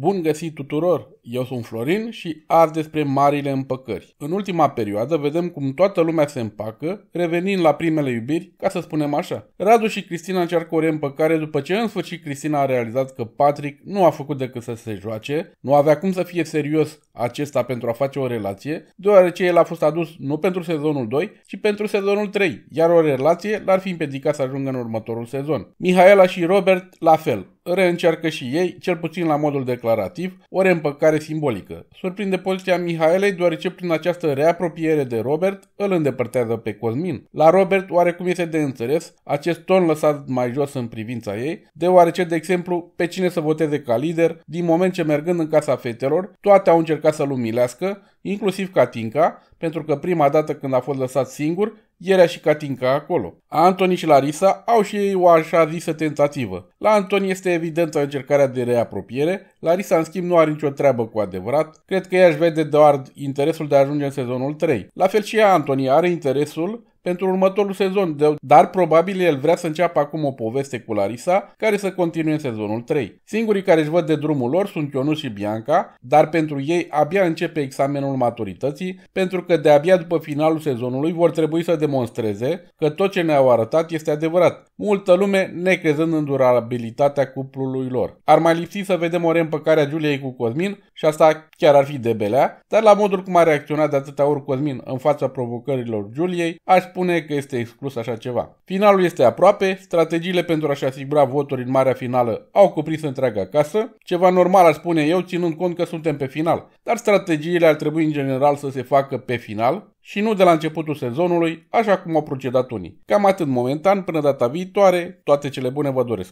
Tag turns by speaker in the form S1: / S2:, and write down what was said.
S1: Bun găsit tuturor! Eu sunt Florin și azi despre marile împăcări. În ultima perioadă vedem cum toată lumea se împacă, revenind la primele iubiri, ca să spunem așa. Radu și Cristina încearcă o reîmpăcare după ce în sfârșit Cristina a realizat că Patrick nu a făcut decât să se joace, nu avea cum să fie serios acesta pentru a face o relație, deoarece el a fost adus nu pentru sezonul 2, ci pentru sezonul 3, iar o relație l-ar fi împiedicat să ajungă în următorul sezon. Mihaela și Robert la fel, reîncearcă și ei, cel puțin la modul declarativ, o reîmpăcare simbolică. Surprinde poziția Mihaelei deoarece prin această reapropiere de Robert îl îndepărtează pe Cosmin. La Robert oarecum este de înțeles acest ton lăsat mai jos în privința ei, deoarece, de exemplu, pe cine să voteze ca lider, din moment ce mergând în casa fetelor, toate au încercat să-l umilească, inclusiv Katinka, pentru că prima dată când a fost lăsat singur, era și Catinca acolo. Anthony și Larisa au și ei o așa zisă tentativă. La Anthony este evidentă încercarea de reapropiere, Larisa în schimb nu are nicio treabă cu adevărat, cred că ea își vede doar interesul de a ajunge în sezonul 3. La fel și ea Anthony are interesul, pentru următorul sezon, dar probabil el vrea să înceapă acum o poveste cu Larisa, care să continue în sezonul 3. Singurii care își văd de drumul lor sunt Ionu și Bianca, dar pentru ei abia începe examenul maturității, pentru că de-abia după finalul sezonului vor trebui să demonstreze că tot ce ne-au arătat este adevărat, multă lume necrezând în durabilitatea cuplului lor. Ar mai lipsi să vedem o reîmpăcare a Juliei cu Cosmin și asta chiar ar fi de belea, dar la modul cum a reacționat de atâtea ori Cosmin în fața provocărilor Juliei, aș spune că este exclus așa ceva. Finalul este aproape, strategiile pentru a-și asigura voturi în marea finală au cuprins întreaga casă, ceva normal ar spune eu ținând cont că suntem pe final, dar strategiile ar trebui în general să se facă pe final și nu de la începutul sezonului, așa cum au procedat unii. Cam atât momentan, până data viitoare, toate cele bune vă doresc!